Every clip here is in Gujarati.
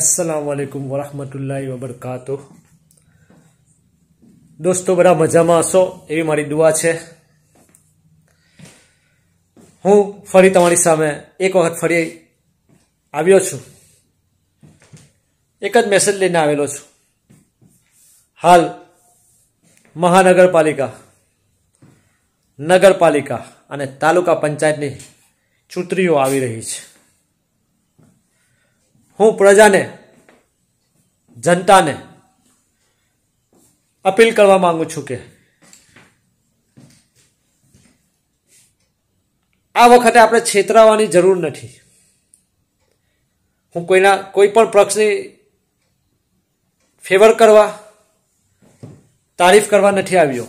અસલામવાલેકુમ વરહમતુલ્લાહ વબરકાતુ દોસ્તો બધા મજામાં હશો એવી મારી દુઆ છે હું ફરી તમારી સામે એક વખત ફરી આવ્યો છું એક જ મેસેજ લઈને આવેલો છું હાલ મહાનગરપાલિકા નગરપાલિકા અને તાલુકા પંચાયતની ચૂંટણીઓ આવી રહી છે હું પ્રજાને જનતાને અપીલ કરવા માંગુ છું કે આ વખતે આપણે છેતરાવાની જરૂર નથી હું કોઈના કોઈ પણ પક્ષની ફેવર કરવા તારીફ કરવા નથી આવ્યો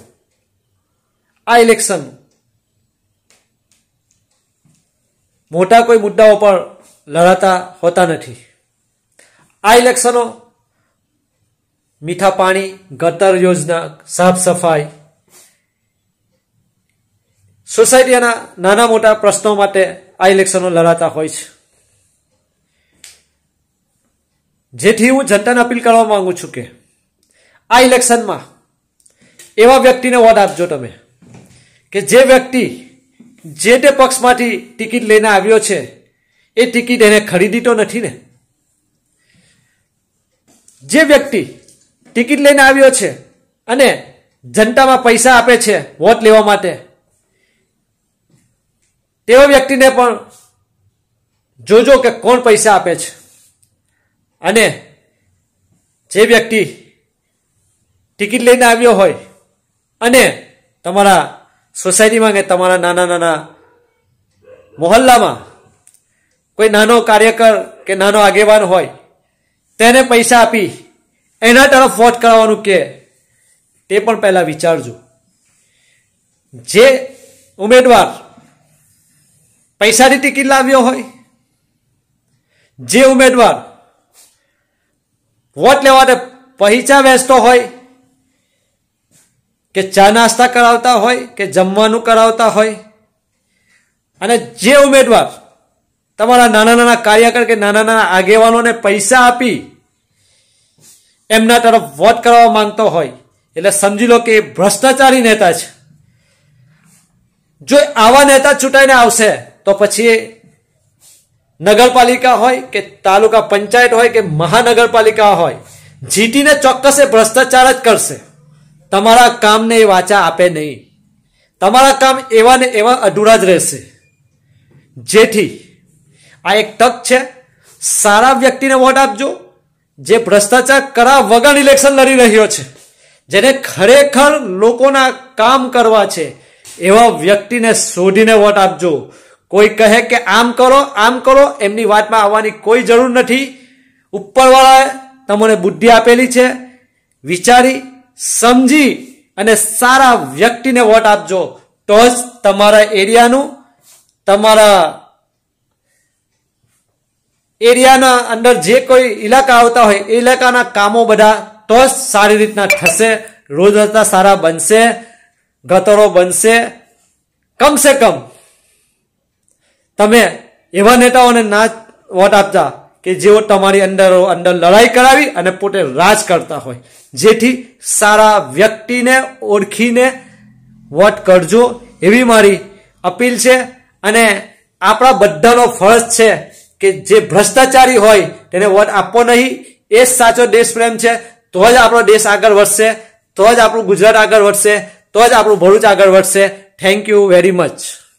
આ ઇલેક્શન મોટા કોઈ મુદ્દાઓ પર લડાતા હોતા નથી આ ઇલેક્શનો મીઠા પાણી ગટર યોજના સાફ સફાઈ સોસાયટીના નાના મોટા પ્રશ્નો માટે આ ઇલેક્શનો લડાતા હોય છે જેથી હું જનતાને અપીલ કરવા માંગુ છું કે આ ઇલેક્શનમાં એવા વ્યક્તિને વોટ આપજો તમે કે જે વ્યક્તિ જે તે પક્ષમાંથી ટિકિટ લઈને આવ્યો છે એ ટિકિટ એને ખરીદી તો નથી ને જે વ્યક્તિ ટિકિટ લઈને આવ્યો છે અને જનતામાં પૈસા આપે છે વોટ લેવા માટે તેવા વ્યક્તિને પણ જોજો કે કોણ પૈસા આપે છે અને જે વ્યક્તિ ટિકિટ લઈને આવ્યો હોય અને તમારા સોસાયટીમાં કે તમારા નાના નાના મોહલ્લામાં કોઈ નાનો કાર્યકર કે નાનો આગેવાન હોય તેને પૈસા આપી એના તરફ વોટ કરાવવાનું કે તે પણ પહેલાં વિચારજો જે ઉમેદવાર પૈસાની ટિકિટ લાવ્યો હોય જે ઉમેદવાર વોટ લેવાને પૈસા વેચતો હોય કે ચા નાસ્તા કરાવતા હોય કે જમવાનું કરાવતા હોય અને જે ઉમેદવાર તમારા નાના નાના કાર્યકર કે નાના નાના આગેવાનોને પૈસા આપી એમના તરફ વોટ કરવા માંગતો હોય એટલે સમજી લો કે ભ્રષ્ટાચારી નેતા છે જો આવા નેતા ચૂંટાઈને આવશે તો પછી નગરપાલિકા હોય કે તાલુકા પંચાયત હોય કે મહાનગરપાલિકા હોય જીટીને ચોક્કસ એ ભ્રષ્ટાચાર જ કરશે તમારા કામને એ વાચા આપે નહીં તમારા કામ એવા ને એવા અધૂરા જ રહેશે જેથી આ એક તક છે સારા વ્યક્તિને વોટ આપજો જે ભ્રષ્ટાચાર કરા વગર ઇલેક્શન લડી રહ્યો છે જેને ખરેખર લોકોના કામ કરવા છે એવા વ્યક્તિને શોધીને વોટ આપજો કોઈ કહે કે આમ કરો આમ કરો એમની વાતમાં આવવાની કોઈ જરૂર નથી ઉપરવાળાએ તમને બુદ્ધિ આપેલી છે વિચારી સમજી અને સારા વ્યક્તિને વોટ આપજો તો જ તમારા એરિયાનું તમારા એરિયાના અંદર જે કોઈ ઇલાકા આવતા હોય એ ઇલાકાના કામો બધા તો સારી રીતના થશે રોજ રસ્તા સારા બનશે ગતરો બનશે કમસે કમ તમે એવા નેતાઓને ના વોટ આપતા કે જેઓ તમારી અંદર અંદર લડાઈ કરાવી અને પોતે રાજ કરતા હોય જેથી સારા વ્યક્તિને ઓળખીને વોટ કરજો એવી મારી અપીલ છે અને આપણા બધાનો ફરજ છે કે જે ભ્રષ્ટાચારી હોય તેને વોટ આપવો નહીં એ જ સાચો દેશ પ્રેમ છે તો જ આપણો દેશ આગળ વધશે તો જ આપણું ગુજરાત આગળ વધશે તો જ આપણું ભરૂચ આગળ વધશે થેન્ક યુ વેરી મચ